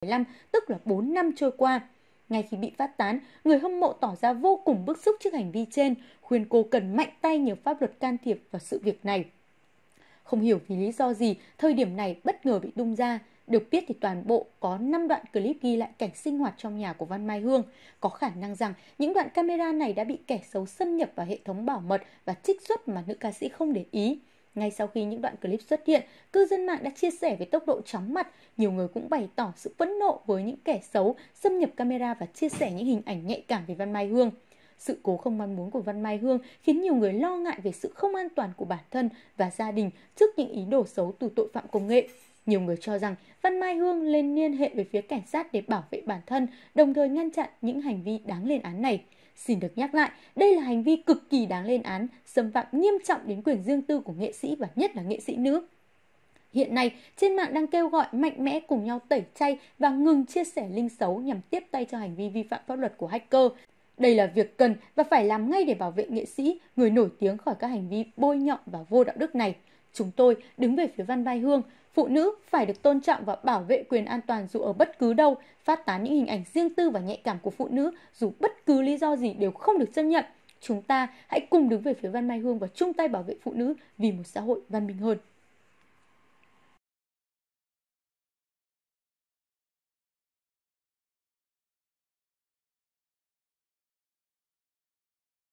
2015, tức là 4 năm trôi qua. Ngay khi bị phát tán, người hâm mộ tỏ ra vô cùng bức xúc trước hành vi trên, khuyên cô cần mạnh tay nhờ pháp luật can thiệp vào sự việc này. Không hiểu vì lý do gì, thời điểm này bất ngờ bị tung ra. Được biết thì toàn bộ có 5 đoạn clip ghi lại cảnh sinh hoạt trong nhà của Văn Mai Hương. Có khả năng rằng những đoạn camera này đã bị kẻ xấu xâm nhập vào hệ thống bảo mật và trích xuất mà nữ ca sĩ không để ý. Ngay sau khi những đoạn clip xuất hiện, cư dân mạng đã chia sẻ với tốc độ chóng mặt, nhiều người cũng bày tỏ sự phẫn nộ với những kẻ xấu xâm nhập camera và chia sẻ những hình ảnh nhạy cảm về Văn Mai Hương. Sự cố không mong muốn của Văn Mai Hương khiến nhiều người lo ngại về sự không an toàn của bản thân và gia đình trước những ý đồ xấu từ tội phạm công nghệ. Nhiều người cho rằng Văn Mai Hương lên liên hệ với phía cảnh sát để bảo vệ bản thân, đồng thời ngăn chặn những hành vi đáng lên án này. Xin được nhắc lại, đây là hành vi cực kỳ đáng lên án, xâm phạm nghiêm trọng đến quyền riêng tư của nghệ sĩ và nhất là nghệ sĩ nữ. Hiện nay, trên mạng đang kêu gọi mạnh mẽ cùng nhau tẩy chay và ngừng chia sẻ link xấu nhằm tiếp tay cho hành vi vi phạm pháp luật của hacker. Đây là việc cần và phải làm ngay để bảo vệ nghệ sĩ, người nổi tiếng khỏi các hành vi bôi nhọ và vô đạo đức này. Chúng tôi đứng về phía Văn Vai Hương, phụ nữ phải được tôn trọng và bảo vệ quyền an toàn dù ở bất cứ đâu, phát tán những hình ảnh riêng tư và nhạy cảm của phụ nữ dù bất cứ lý do gì đều không được chấp nhận. Chúng ta hãy cùng đứng về phía Văn Mai Hương và chung tay bảo vệ phụ nữ vì một xã hội văn minh hơn.